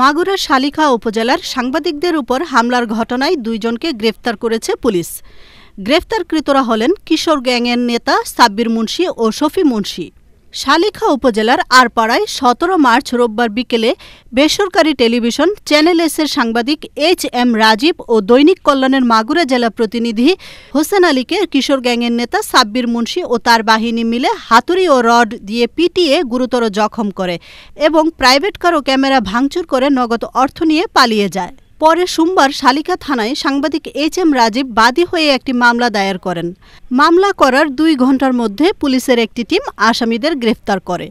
মাগুরা শালিখা উপজেলার সাংবাদিকদের উপর হামলার ঘটনায় দুইজনকে গ্রেফতার করেছে পুলিশ গ্রেফতারকৃতরা হলেন কিশোর গ্যাংয়ের নেতা সাব্বির মুন্সি ও শফি মুন্সি শালিখা উপজেলার আরপাড়ায় সতেরো মার্চ রোববার বিকেলে বেসরকারি টেলিভিশন চ্যানেল এসের সাংবাদিক এইচ এম রাজীব ও দৈনিক কল্যাণের মাগুরা জেলা প্রতিনিধি হোসেন আলীকে কিশোর গ্যাংয়ের নেতা সাব্বির মুন্সি ও তার বাহিনী মিলে হাতুড়ি ও রড দিয়ে পিটিয়ে গুরুতর জখম করে এবং প্রাইভেট কার ও ক্যামেরা ভাঙচুর করে নগদ অর্থ নিয়ে পালিয়ে যায় পরে সোমবার শালিকা থানায় সাংবাদিক এইচ এম রাজীব বাদী হয়ে একটি মামলা দায়ের করেন মামলা করার দুই ঘন্টার মধ্যে পুলিশের একটি টিম আসামিদের গ্রেফতার করে